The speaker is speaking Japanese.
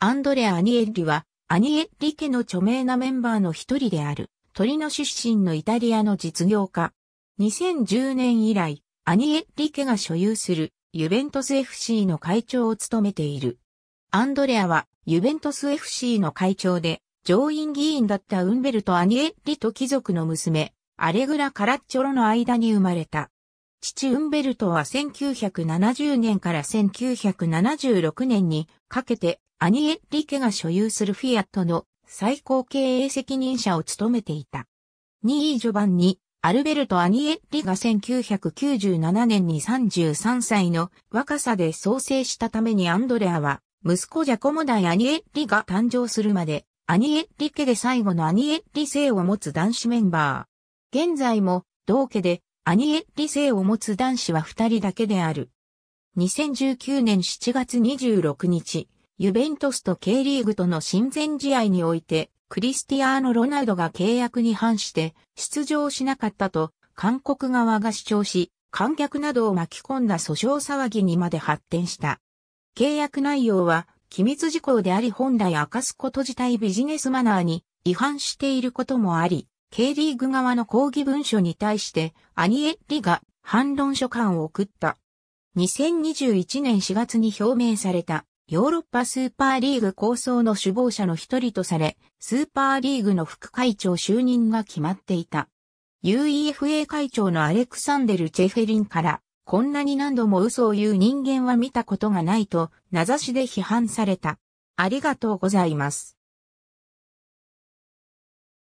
アンドレア・アニエッリは、アニエッリ家の著名なメンバーの一人である、鳥の出身のイタリアの実業家。2010年以来、アニエッリ家が所有する、ユベントス FC の会長を務めている。アンドレアは、ユベントス FC の会長で、上院議員だったウンベルト・アニエッリと貴族の娘、アレグラ・カラッチョロの間に生まれた。父ウンベルトは1970年から1976年にかけてアニエッリケが所有するフィアットの最高経営責任者を務めていた。2位序盤に、アルベルト・アニエッリが1997年に33歳の若さで創生したためにアンドレアは、息子ジャコモダイ・アニエッリが誕生するまで、アニエッリ家で最後のアニエッリ姓を持つ男子メンバー。現在も、同家で、アニエッリ姓を持つ男子は二人だけである。2019年7月26日、ユベントスと K リーグとの親善試合において、クリスティアーノ・ロナウドが契約に反して出場しなかったと韓国側が主張し、観客などを巻き込んだ訴訟騒ぎにまで発展した。契約内容は、機密事項であり本来明かすこと自体ビジネスマナーに違反していることもあり、K リーグ側の抗議文書に対してアニエッリが反論書簡を送った。2021年4月に表明されたヨーロッパスーパーリーグ構想の首謀者の一人とされ、スーパーリーグの副会長就任が決まっていた。UEFA 会長のアレクサンデル・チェフェリンから、こんなに何度も嘘を言う人間は見たことがないと、名指しで批判された。ありがとうございます。